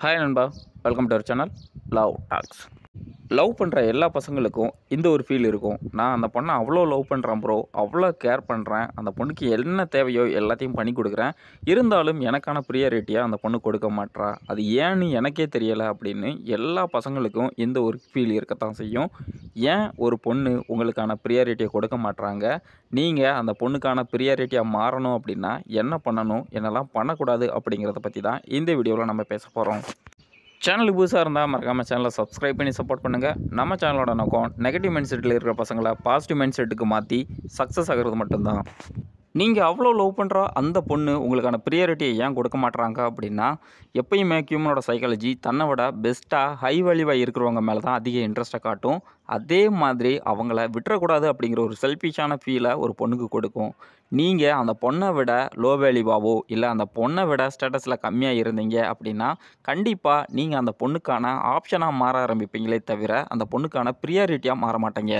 Hi Nanba, welcome to our channel, Love Talks. Love பண்ணுற எல்லா பசங்களுக்கும் இந்த ஒரு ஃபீல் இருக்கும் நான் அந்த பொண்ணை அவ்வளோ லவ் பண்ணுறேன் ப்ரோ அவ்வளோ கேர் பண்ணுறேன் அந்த பொண்ணுக்கு என்ன தேவையோ எல்லாத்தையும் பண்ணி கொடுக்குறேன் இருந்தாலும் எனக்கான ப்ரியாரிட்டியாக அந்த பொண்ணு கொடுக்க மாட்டா அது ஏன்னு எனக்கே தெரியலை அப்படின்னு எல்லா பசங்களுக்கும் இந்த ஒரு ஃபீல் இருக்கத்தான் செய்யும் ஏன் ஒரு பொண்ணு உங்களுக்கான ப்ரியாரிட்டியை கொடுக்க மாட்றாங்க நீங்கள் அந்த பொண்ணுக்கான ப்ரியாரிட்டியாக மாறணும் அப்படின்னா என்ன பண்ணணும் என்னெல்லாம் பண்ணக்கூடாது அப்படிங்கிறத பற்றி தான் இந்த வீடியோவில் நம்ம பேச போகிறோம் சேனலுக்கு புதுசாக இருந்தால் மறக்காமல் சேனலை சப்ஸ்கிரைப் பண்ணி சப்போர்ட் பண்ணுங்கள் நம்ம சேனலோட நோக்கம் நெகட்டிவ் மைண்ட் செட்டில் இருக்கிற பசங்களை பாசிட்டிவ் மைண்ட் செட்டுக்கு மாற்றி சக்ஸஸ் ஆகிறது மட்டும்தான் நீங்கள் அவ்வளோ லவ் பண்ணுற அந்த பொண்ணு உங்களுக்கான ப்ரியாரிட்டியை ஏன் கொடுக்க மாட்டுறாங்க அப்படின்னா எப்பயுமே ஹியூமனோட சைக்காலஜி தன்னை விட பெஸ்ட்டாக ஹை வேல்யூவாக இருக்கிறவங்க மேலே தான் அதிக இன்ட்ரெஸ்ட்டை காட்டும் அதே மாதிரி அவங்கள விட்டுறக்கூடாது அப்படிங்கிற ஒரு செல்ஃபிஷான ஃபீலை ஒரு பொண்ணுக்கு கொடுக்கும் நீங்கள் அந்த பொண்ணை விட லோ வேல்யூவாவோ இல்லை அந்த பொண்ணை விட ஸ்டேட்டஸில் கம்மியாக இருந்தீங்க அப்படின்னா கண்டிப்பாக நீங்கள் அந்த பொண்ணுக்கான ஆப்ஷனாக மாற ஆரம்பிப்பீங்களே தவிர அந்த பொண்ணுக்கான ப்ரியாரிட்டியாக மாற மாட்டேங்க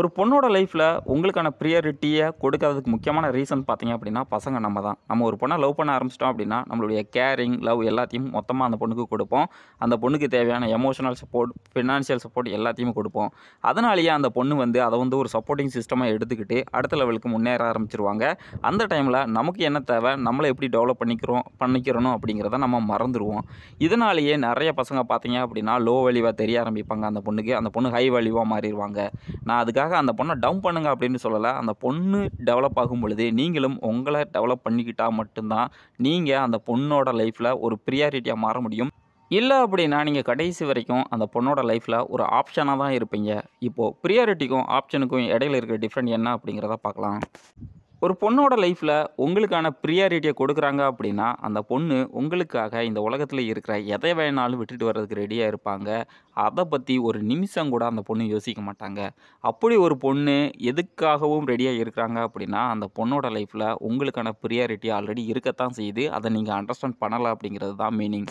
ஒரு பொண்ணோட லைஃப்பில் உங்களுக்கான ப்ரியாரிட்டியை கொடுக்கறதுக்கு முக்கியமான ரீசன் பார்த்தீங்க அப்படின்னா பசங்க நம்ம தான் நம்ம ஒரு பொண்ணை லவ் பண்ண ஆரம்பிச்சிட்டோம் அப்படின்னா நம்மளுடைய கேரிங் லவ் எல்லாத்தையும் மொத்தமாக அந்த பொண்ணுக்கு கொடுப்போம் அந்த பொண்ணுக்கு தேவையான எமோஷனல் சப்போர்ட் ஃபினான்ஷியல் சப்போர்ட் எல்லாத்தையும் கொடுப்போம் அதனாலேயே அந்த பொண்ணு வந்து அதை வந்து ஒரு சப்போர்ட்டிங் சிஸ்டமாக எடுத்துக்கிட்டு அடுத்த லெவலுக்கு முன்னேற ஆரம்பிச்சிருவாங்க அந்த டைமில் நமக்கு என்ன தேவை நம்மளை எப்படி டெவலப் பண்ணிக்கிறோம் பண்ணிக்கிறணும் அப்படிங்கிறத நம்ம மறந்துடுவோம் இதனாலேயே நிறைய பசங்க பார்த்தீங்க அப்படின்னா லோ வேல்யூவாக தெரிய ஆரம்பிப்பாங்க அந்த பொண்ணுக்கு அந்த பொண்ணு ஹை வேல்யூவாக மாறிடுவாங்க நான் அதுக்காக இதுக்காக அந்த பொண்ணை டவுன் பண்ணுங்க அப்படின்னு சொல்லலை அந்த பொண்ணு டெவலப் ஆகும் பொழுது நீங்களும் உங்களை டெவலப் பண்ணிக்கிட்டால் மட்டும்தான் நீங்கள் அந்த பொண்ணோட லைஃப்பில் ஒரு ப்ரியாரிட்டியாக மாற முடியும் இல்லை அப்படின்னா நீங்கள் கடைசி வரைக்கும் அந்த பொண்ணோட லைஃப்பில் ஒரு ஆப்ஷனாக தான் இருப்பீங்க இப்போது ப்ரியாரிட்டிக்கும் ஆப்ஷனுக்கும் இடையில இருக்கிற டிஃப்ரெண்ட் என்ன அப்படிங்கிறத பார்க்கலாம் ஒரு பொண்ணோட லைஃப்பில் உங்களுக்கான ப்ரியாரிட்டியை கொடுக்குறாங்க அப்படின்னா அந்த பொண்ணு உங்களுக்காக இந்த உலகத்தில் இருக்கிற எதை வேணாலும் விட்டுட்டு வர்றதுக்கு ரெடியாக இருப்பாங்க அதை பற்றி ஒரு நிமிஷம் கூட அந்த பொண்ணு யோசிக்க மாட்டாங்க அப்படி ஒரு பொண்ணு எதுக்காகவும் ரெடியாக இருக்கிறாங்க அப்படின்னா அந்த பொண்ணோட லைஃப்பில் உங்களுக்கான ப்ரியாரிட்டி ஆல்ரெடி இருக்கத்தான் செய்யுது அதை நீங்கள் அண்டர்ஸ்டாண்ட் பண்ணலை அப்படிங்கிறது தான் மீனிங்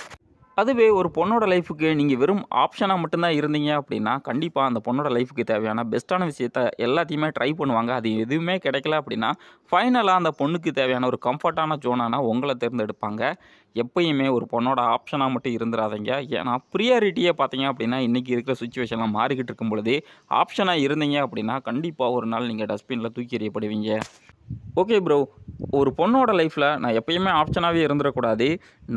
அதுவே ஒரு பொண்ணோட லைஃபுக்கு நீங்கள் வெறும் ஆப்ஷனாக மட்டும்தான் இருந்தீங்க அப்படின்னா கண்டிப்பாக அந்த பொண்ணோட லைஃபுக்கு தேவையான பெஸ்ட்டான விஷயத்த எல்லாத்தையுமே ட்ரை பண்ணுவாங்க அது எதுவுமே கிடைக்கல அப்படின்னா ஃபைனலாக அந்த பொண்ணுக்கு தேவையான ஒரு கம்ஃபர்ட்டான ஜோனானா உங்களை தேர்ந்தெடுப்பாங்க எப்பயுமே ஒரு பொண்ணோட ஆப்ஷனாக மட்டும் இருந்துடாதீங்க ஏன்னா ப்ரியாரிட்டியே பார்த்தீங்க அப்படின்னா இன்றைக்கி இருக்கிற சுச்சுவேஷனில் மாறிக்கிட்டு இருக்கும் பொழுது ஆப்ஷனாக இருந்தீங்க அப்படின்னா கண்டிப்பாக ஒரு நாள் நீங்கள் டஸ்ட்பினில் தூக்கி எறியப்படுவீங்க ஓகே ப்ரோ ஒரு பொண்ணோட லைஃப்பில் நான் எப்பயுமே ஆப்ஷனாகவே இருந்துடக்கூடாது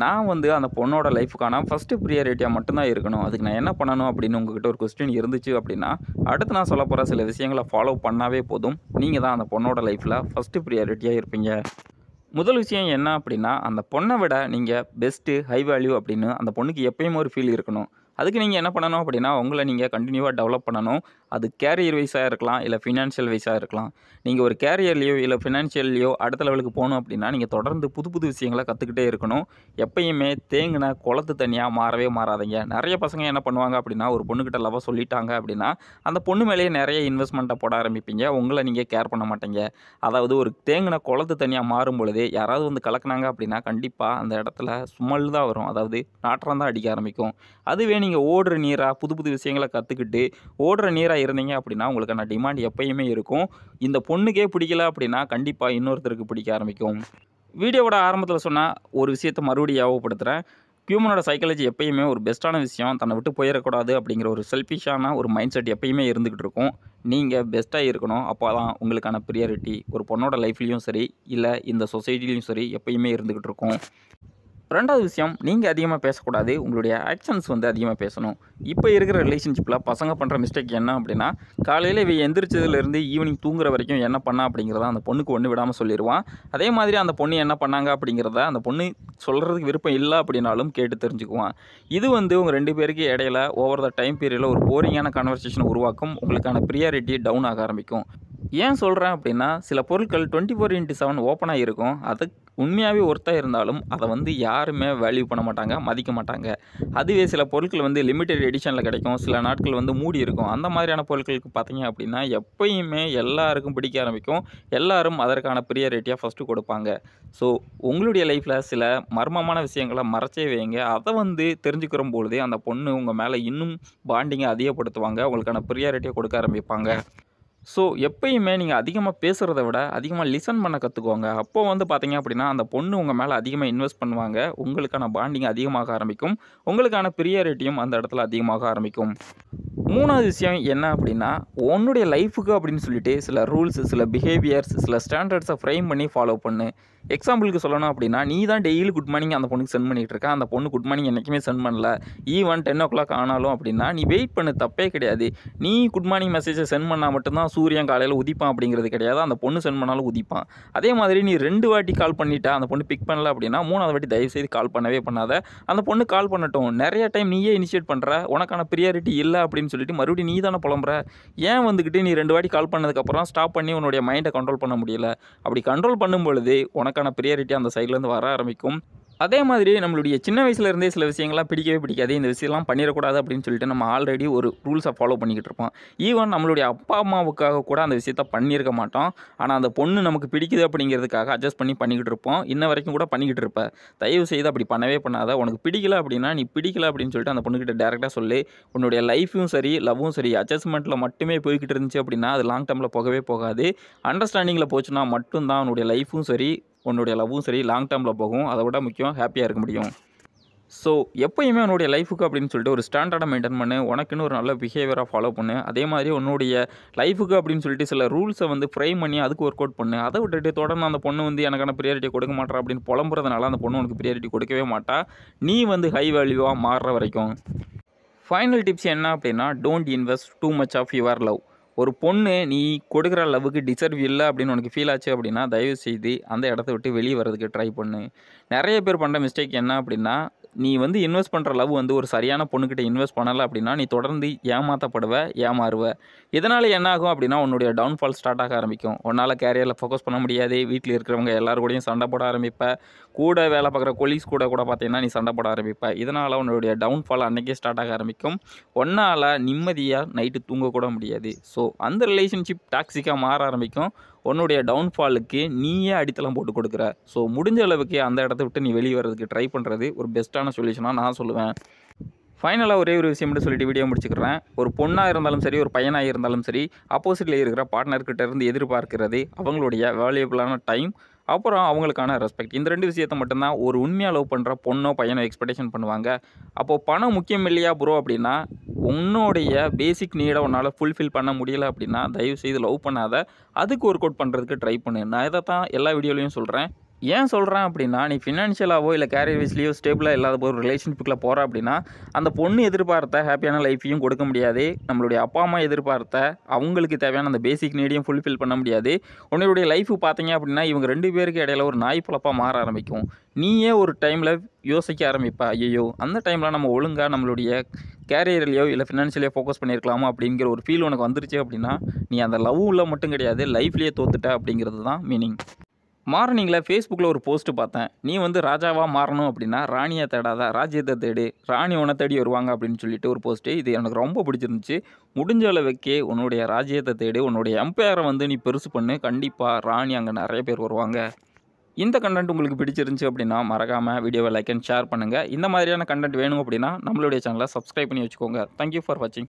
நான் வந்து அந்த பொண்ணோட லைஃபுக்கான ஃபஸ்ட்டு ப்ரியாரிட்டியாக மட்டும்தான் இருக்கணும் அதுக்கு நான் என்ன பண்ணணும் அப்படின்னு உங்ககிட்ட ஒரு கொஸ்டின் இருந்துச்சு அப்படின்னா அடுத்து நான் சொல்ல போகிற சில விஷயங்களை ஃபாலோ பண்ணாவே போதும் நீங்கள் தான் அந்த பொண்ணோட லைஃப்பில் ஃபஸ்ட்டு ப்ரியாரிட்டியாக இருப்பீங்க முதல் விஷயம் என்ன அப்படின்னா அந்த பொண்ணை விட நீங்கள் பெஸ்ட்டு ஹை வேல்யூ அப்படின்னு அந்த பொண்ணுக்கு எப்பயுமே ஒரு ஃபீல் இருக்கணும் அதுக்கு நீங்கள் என்ன பண்ணணும் அப்படின்னா உங்களை நீங்கள் கண்டினியூவாக டெவலப் பண்ணணும் அது கேரியர் வைஸாக இருக்கலாம் இல்லை ஃபினான்ஷியல் வைஸாக இருக்கலாம் நீங்கள் ஒரு கேரியர்லேயோ இல்லை ஃபினான்ஷியல்லையோ அடுத்த லெவலுக்கு போகணும் அப்படின்னா நீங்கள் தொடர்ந்து புது புது விஷயங்களை கற்றுக்கிட்டே இருக்கணும் எப்பயுமே தேங்கின குளத்து தனியாக மாறவே மாறாதீங்க நிறைய பசங்க என்ன பண்ணுவாங்க அப்படின்னா ஒரு பொண்ணுக்கிட்ட லவ்வாக சொல்லிட்டாங்க அப்படின்னா அந்த பொண்ணு மேலேயே நிறைய இன்வெஸ்ட்மெண்ட்டை போட ஆரம்பிப்பீங்க உங்களை நீங்கள் கேர் பண்ண மாட்டீங்க அதாவது ஒரு தேங்கின குளத்து தனியாக மாறும் பொழுது யாராவது வந்து கலக்குனாங்க அப்படின்னா கண்டிப்பாக அந்த இடத்துல சுமல் தான் வரும் அதாவது நாற்றம் தான் அடிக்க ஆரம்பிக்கும் அதுவே நீங்கள் ஓடுற நீராக புது புது விஷயங்களை கற்றுக்கிட்டு ஓடுற நீராக இருந்தீங்க அப்படின்னா உங்களுக்கான டிமாண்ட் எப்பயுமே இருக்கும் இந்த பொண்ணுக்கே பிடிக்கல அப்படின்னா கண்டிப்பாக இன்னொருத்தருக்கு பிடிக்க ஆரம்பிக்கும் வீடியோவோட ஆரம்பத்தில் சொன்னால் ஒரு விஷயத்தை மறுபடியும் ஞாபகப்படுத்துகிறேன் ஹியூமனோட சைக்காலஜி எப்பயுமே ஒரு பெஸ்ட்டான விஷயம் தன்னை விட்டு போயிடக்கூடாது அப்படிங்கிற ஒரு செல்ஃபிஷான ஒரு மைண்ட் செட் எப்பயுமே இருந்துக்கிட்டு இருக்கும் நீங்கள் பெஸ்ட்டாக இருக்கணும் அப்போ தான் உங்களுக்கான ப்ரியாரிட்டி ஒரு பொண்ணோட லைஃப்லேயும் சரி இல்லை இந்த சொசைட்டிலையும் சரி எப்பயுமே இருந்துக்கிட்டு இருக்கும் ரெண்டாவது விஷயம் நீங்கள் அதிகமாக பேசக்கூடாது உங்களுடைய ஆக்ஷன்ஸ் வந்து அதிகமாக பேசணும் இப்போ இருக்கிற ரிலேஷன்ஷிப்பில் பசங்க பண்ணுற மிஸ்டேக் என்ன அப்படின்னா காலையில் இவ எந்திரிச்சதுலேருந்து ஈவினிங் தூங்குற வரைக்கும் என்ன பண்ணா அப்படிங்கிறத அந்த பொண்ணுக்கு ஒன்று விடாமல் சொல்லிடுவான் அதே மாதிரி அந்த பொண்ணு என்ன பண்ணாங்க அப்படிங்கிறத அந்த பொண்ணு சொல்கிறதுக்கு விருப்பம் இல்லை அப்படின்னாலும் கேட்டு தெரிஞ்சுக்குவான் இது வந்து உங்கள் ரெண்டு பேருக்கு இடையில ஓவர் த டைம் பீரியடில் ஒரு போரிங்கான கன்வர்சேஷன் உருவாக்கும் உங்களுக்கான ப்ரியாரிட்டி டவுன் ஆக ஆரம்பிக்கும் ஏன் சொல்கிறேன் அப்படின்னா சில பொருட்கள் டுவெண்ட்டி ஃபோர் இன்ட்டு செவன் ஓப்பனாக இருக்கும் அது உண்மையாகவே ஒர்த்தாக இருந்தாலும் அதை வந்து யாருமே வேல்யூ பண்ண மாட்டாங்க மதிக்க மாட்டாங்க அதுவே சில பொருட்கள் வந்து லிமிடெட் எடிஷனில் கிடைக்கும் சில நாட்கள் வந்து மூடி இருக்கும் அந்த மாதிரியான பொருட்களுக்கு பார்த்தீங்க அப்படின்னா எப்பயுமே எல்லாருக்கும் பிடிக்க ஆரம்பிக்கும் எல்லாரும் அதற்கான ப்ரியாரிட்டியாக ஃபஸ்ட்டு கொடுப்பாங்க ஸோ உங்களுடைய லைஃப்பில் சில மர்மமான விஷயங்களை மறைச்சே வைங்க அதை வந்து தெரிஞ்சுக்கிற பொழுதே அந்த பொண்ணு உங்கள் மேலே இன்னும் பாண்டிங்கை அதிகப்படுத்துவாங்க உங்களுக்கான ப்ரியாரிட்டியை கொடுக்க ஆரம்பிப்பாங்க ஸோ எப்பயுமே நீங்கள் அதிகமாக பேசுகிறத விட அதிகமாக லிசன் பண்ண கற்றுக்கோங்க அப்போது வந்து பார்த்தீங்க அப்படின்னா அந்த பொண்ணு உங்கள் மேலே அதிகமாக இன்வெஸ்ட் பண்ணுவாங்க உங்களுக்கான பாண்டிங் அதிகமாக ஆரம்பிக்கும் உங்களுக்கான ப்ரியாரிட்டியும் அந்த இடத்துல அதிகமாக ஆரம்பிக்கும் மூணாவது விஷயம் என்ன அப்படின்னா உன்னுடைய லைஃபுக்கு அப்படின்னு சொல்லிட்டு சில ரூல்ஸ் சில பிஹேவியர்ஸ் சில ஸ்டாண்டர்ட்ஸை ஃப்ரேம் பண்ணி ஃபாலோ பண்ணு எக்ஸாம்பிளுக்கு சொல்லணும் அப்படின்னா நீ தான் டெய்லி குட் மார்னிங் அந்த பொண்ணுக்கு சென்ட் பண்ணிகிட்டு இருக்க அந்த பொண்ணு குட் மார்னிங் என்றைக்குமே சென்ட் பண்ணல ஈவன் டென் ஓ கிளாக் ஆனாலும் அப்படின்னா நீ வெயிட் பண்ணு தப்பே கிடையாது நீ குட் மார்னிங் மெசேஜை சென்ட் பண்ணால் மட்டும்தான் சூரியன் காலையில் உதிப்பான் அப்படிங்கிறது கிடையாது அந்த பொண்ணு சென்ட் பண்ணாலும் உதிப்பான் அதே மாதிரி நீ ரெண்டு வாட்டி கால் பண்ணிட்டா அந்த பொண்ணு பிக் பண்ணல அப்படின்னா மூணாவது வாட்டி தயவுசெய்து கால் பண்ணவே பண்ணாத அந்த பொண்ணு கால் பண்ணட்டும் நிறைய டைம் நீயே இனிஷியேட் பண்ணுற உனக்கான ப்ரியாரிட்டி இல்லை அப்படின்னு சொல்லிட்டு மறுபடியும் நீ தானே புலம்புற ஏன் வந்துக்கிட்டு நீ ரெண்டு வாட்டி கால் பண்ணதுக்கப்புறம் ஸ்டாப் பண்ணி உன்னுடைய மைண்டை கண்ட்ரோல் பண்ண முடியல அப்படி கண்ட்ரோல் பண்ணும்பொழுது உனக்கான ப்ரியாரிட்டி அந்த சைட்லேருந்து வர ஆரம்பிக்கும் அதே மாதிரி நம்மளுடைய சின்ன வயசுலேருந்தே சில விஷயங்கள்லாம் பிடிக்கவே பிடிக்காது இந்த விஷயம்லாம் பண்ணிடக்கூடாது அப்படின்னு சொல்லிட்டு நம்ம ஆல்ரெடி ஒரு ரூல்ஸை ஃபாலோ பண்ணிக்கிட்டு இருப்போம் ஈவன் நம்மளுடைய அப்பா அம்மாவுக்காக கூட அந்த விஷயத்த பண்ணியிருக்க மாட்டோம் ஆனால் அந்த பொண்ணு நமக்கு பிடிக்குது அப்படிங்கிறதுக்காக அட்ஜஸ்ட் பண்ணி பண்ணிக்கிட்டு இருப்போம் இன்ன வரைக்கும் கூட பண்ணிக்கிட்டு இருப்பேன் தயவு செய்து அப்படி பண்ணவே பண்ணாத உனக்கு பிடிக்கல அப்படின்னா நீ பிடிக்கல அப்படின்னு சொல்லிட்டு அந்த பொண்ணுக்கிட்ட டேரெக்டாக சொல்லி உன்னுடைய லைஃப்பும் சரி லவ்வும் சரி அட்ஜஸ்ட்மெண்ட்டில் மட்டுமே போய்கிட்டு இருந்துச்சு அப்படின்னா அது லாங் டேர்மில் போகவே போகாது அண்டர்ஸ்டாண்டிங்கில் போச்சுன்னா மட்டும்தான் உன்னுடைய லைஃப்பும் சரி உன்னுடைய லவ்வும் சரி லாங் டேர்மில் போகும் அதை விட முக்கியம் ஹாப்பியாக இருக்க முடியும் ஸோ எப்போயுமே உன்னுடைய லைஃபுக்கு அப்படின்னு சொல்லிட்டு ஒரு ஸ்டாண்டர்டாக மெயின்டைன் பண்ணு உனக்குன்னு ஒரு நல்ல பிஹேவியராக ஃபாலோ பண்ணு அதே மாதிரி உன்னுடைய லைஃபுக்கு அப்படின்னு சொல்லிட்டு சில ரூல்ஸை வந்து ஃப்ரேம் பண்ணி அதுக்கு ஒர்க் அவுட் பண்ணு அதை விட்டுட்டு தொடர்ந்து அந்த பொண்ணு வந்து எனக்கான ப்ரியாரிட்டி கொடுக்க மாட்டா அப்படின்னு புலம்புறதுனால அந்த பொண்ணு உனக்கு ப்ரியாரிட்டி கொடுக்கவே மாட்டா நீ வந்து ஹை வேல்யூவாக மாறுற வரைக்கும் ஃபைனல் டிப்ஸ் என்ன அப்படின்னா don't invest too much of your love ஒரு பொண்ணு நீ கொடுக்குற அளவுக்கு டிசர்வ் இல்லை அப்படின்னு உனக்கு ஃபீல் ஆச்சு அப்படின்னா தயவு செய்து அந்த இடத்த விட்டு வெளியே வர்றதுக்கு ட்ரை பண்ணு நிறைய பேர் பண்ணுற மிஸ்டேக் என்ன அப்படின்னா நீ வந்து இன்வெஸ்ட் பண்ணுற லவ் வந்து ஒரு சரியான பொண்ணுக்கிட்ட இன்வெஸ்ட் பண்ணலை அப்படின்னா நீ தொடர்ந்து ஏமாற்றப்படுவ ஏமாறுவ இதனால் என்ன ஆகும் அப்படின்னா உன்னுடைய டவுன்ஃபால் ஸ்டார்ட் ஆக ஆரம்பிக்கும் உன்னால் கேரியரில் ஃபோக்கஸ் பண்ண முடியாது வீட்டில் இருக்கிறவங்க எல்லாரு கூடயும் சண்டை போட ஆரம்பிப்ப கூட வேலை பார்க்குற கொலீஸ் கூட கூட பார்த்தீங்கன்னா நீ சண்டை போட இதனால் உன்னுடைய டவுன்ஃபால் அன்றைக்கே ஸ்டார்ட் ஆக ஆரம்பிக்கும் ஒன்றால் நிம்மதியாக நைட்டு தூங்கக்கூட முடியாது ஸோ அந்த ரிலேஷன்ஷிப் டாக்ஸிக்காக மாற ஆரம்பிக்கும் உன்னுடைய டவுன்ஃபாலுக்கு நீயே அடித்தளம் போட்டு கொடுக்குற ஸோ முடிஞ்ச அளவுக்கு அந்த இடத்த விட்டு நீ வெளியே வர்றதுக்கு ட்ரை பண்ணுறது ஒரு பெஸ்ட்டான சொல்யூஷனாக நான் சொல்லுவேன் ஃபைனலாக ஒரே ஒரு விஷயம் மட்டும் சொல்லிட்டு வீடியோ முடிச்சுக்கிறேன் ஒரு பொண்ணாக இருந்தாலும் சரி ஒரு பையனாக இருந்தாலும் சரி ஆப்போசிட்டில் இருக்கிற பார்ட்னர்கிட்ட இருந்து எதிர்பார்க்கிறது அவங்களுடைய வேல்யூபிளான டைம் அப்புறம் அவங்களுக்கான ரெஸ்பெக்ட் இந்த ரெண்டு விஷயத்தை மட்டும்தான் ஒரு உண்மையாக லவ் பண்ணுற பொண்ணோ பையனோ எக்ஸ்பெக்டேஷன் பண்ணுவாங்க அப்போது பணம் முக்கியம் இல்லையா ப்ரோ அப்படின்னா உன்னோடைய பேசிக் நீடை உன்னால் ஃபுல்ஃபில் பண்ண முடியலை அப்படின்னா தயவு செய்து லவ் பண்ணாத அதுக்கு ஒர்க் அவுட் பண்ணுறதுக்கு ட்ரை பண்ணு நான் இதை தான் எல்லா வீடியோலையும் சொல்கிறேன் ஏன் சொல்கிறேன் அப்படின்னா நீ ஃபினான்ஷியலாகவோ இல்லை கேரியர் வைஸ்லேயோ ஸ்டேபிளாக இல்லாத ஒரு ரிலேஷன்ஷிப்பில் போகிற அப்படின்னா அந்த பொண்ணு எதிர்பார்த்த ஹாப்பியான லைஃப்பையும் கொடுக்க முடியாது நம்மளுடைய அப்பா அம்மா எதிர்பார்த்த அவங்களுக்கு தேவையான அந்த பேசிக் நீடியும் ஃபுல்ஃபில் பண்ண முடியாது உன்னுடைய லைஃப் பார்த்தீங்க அப்படின்னா இவங்க ரெண்டு பேருக்கு இடையில ஒரு நாய் பழப்பாக மாற ஆரம்பிக்கும் நீயே ஒரு டைமில் யோசிக்க ஆரம்பிப்பா ஐயோ அந்த டைமில் நம்ம ஒழுங்காக நம்மளுடைய கேரியர்லையோ இல்லை ஃபினான்ஷியலையோ ஃபோக்கஸ் பண்ணியிருக்கலாமா அப்படிங்கிற ஒரு ஃபீல் உனக்கு வந்துருச்சு அப்படின்னா நீ அந்த லவ்வில் மட்டும் கிடையாது லைஃப்லேயே தோத்துட்ட அப்படிங்கிறது தான் மீனிங் மார்னிங்கில் ஃபேஸ்புக்கில் ஒரு போஸ்ட் பார்த்தேன் நீ வந்து ராஜாவாக மாறணும் அப்படின்னா ராணியை தேடாத ராஜ்யத்தை தேடு ராணி உன தேடி வருவாங்க அப்படின்னு சொல்லிட்டு ஒரு போஸ்ட்டு இது எனக்கு ரொம்ப பிடிச்சிருந்துச்சு முடிஞ்ச அளவுக்கு உன்னுடைய ராஜ்யத்தை தேடு உன்னுடைய எம்பையரை வந்து நீ பெருசு பண்ணு கண்டிப்பாக ராணி அங்கே நிறைய பேர் வருவாங்க இந்த கண்டென்ட் உங்களுக்கு பிடிச்சிருந்துச்சு அப்படின்னா மறக்காமல் வீடியோவை லைக் அண்ட் ஷேர் பண்ணுங்கள் இந்த மாதிரியான கண்டென்ட் வேணும் அப்படின்னா நம்மளுடைய சேனலை சப்ஸ்கிரைப் பண்ணி வச்சுக்கோங்க தேங்க்யூ ஃபார் வாட்சிங்